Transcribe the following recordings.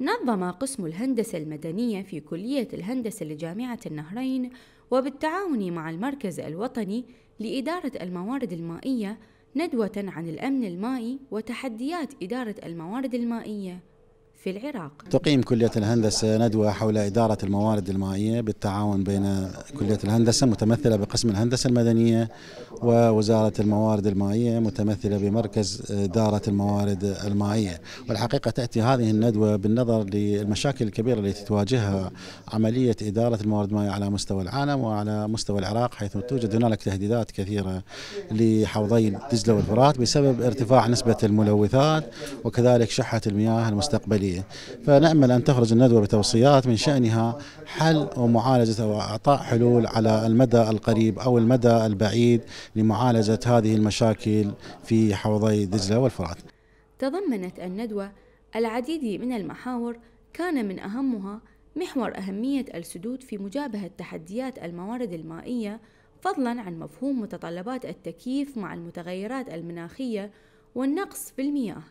نظم قسم الهندسة المدنية في كلية الهندسة لجامعة النهرين وبالتعاون مع المركز الوطني لإدارة الموارد المائية ندوة عن الأمن المائي وتحديات إدارة الموارد المائية في العراق تقيم كلية الهندسة ندوة حول إدارة الموارد المائية بالتعاون بين كلية الهندسة متمثلة بقسم الهندسة المدنية ووزارة الموارد المائية متمثلة بمركز إدارة الموارد المائية والحقيقة تأتي هذه الندوة بالنظر للمشاكل الكبيرة التي تواجهها عملية إدارة الموارد المائية على مستوى العالم وعلى مستوى العراق حيث توجد هنالك تهديدات كثيرة لحوضي دجلة والفرات بسبب ارتفاع نسبة الملوثات وكذلك شحة المياه المستقبلية الدولية فنأمل أن تخرج الندوة بتوصيات من شأنها حل ومعالجة وإعطاء حلول على المدى القريب أو المدى البعيد لمعالجة هذه المشاكل في حوضي دجلة والفرات تضمنت الندوة العديد من المحاور كان من أهمها محور أهمية السدود في مجابهة تحديات الموارد المائية فضلا عن مفهوم متطلبات التكييف مع المتغيرات المناخية والنقص في المياه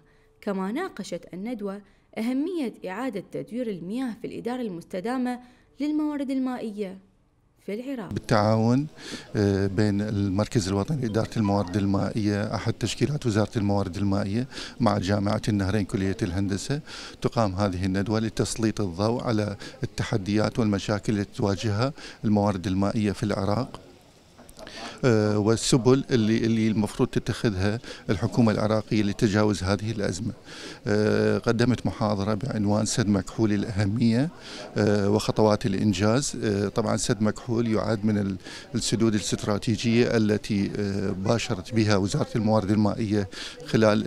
كما ناقشت الندوة أهمية إعادة تدوير المياه في الإدارة المستدامة للموارد المائية في العراق بالتعاون آه، بين المركز الوطني لإدارة الموارد المائية أحد تشكيلات وزارة الموارد المائية مع جامعة النهرين كلية الهندسة تقام هذه الندوة لتسليط الضوء على التحديات والمشاكل التي تواجهها الموارد المائية في العراق آه، والسبل اللي اللي المفروض تتخذها الحكومه العراقيه لتجاوز هذه الازمه. آه، قدمت محاضره بعنوان سد مكحول الاهميه آه، وخطوات الانجاز، طبعا سد مكحول يعد من السدود الاستراتيجيه التي باشرت بها وزاره الموارد المائيه خلال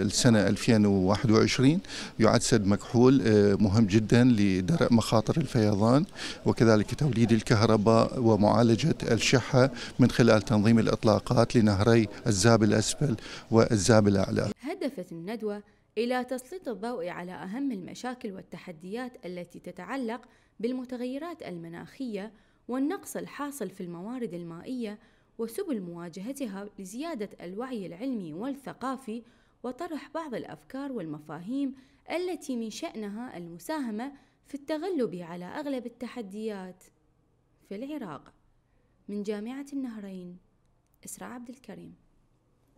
السنه 2021 يعد سد مكحول مهم جدا لدرء مخاطر الفيضان وكذلك توليد الكهرباء ومعالجه الشحه من خلال تنظيم الإطلاقات لنهري الزاب الأسفل والزاب الأعلى هدفت الندوة إلى تسليط الضوء على أهم المشاكل والتحديات التي تتعلق بالمتغيرات المناخية والنقص الحاصل في الموارد المائية وسبل مواجهتها لزيادة الوعي العلمي والثقافي وطرح بعض الأفكار والمفاهيم التي من شأنها المساهمة في التغلب على أغلب التحديات في العراق من جامعة النهرين إسراء عبد الكريم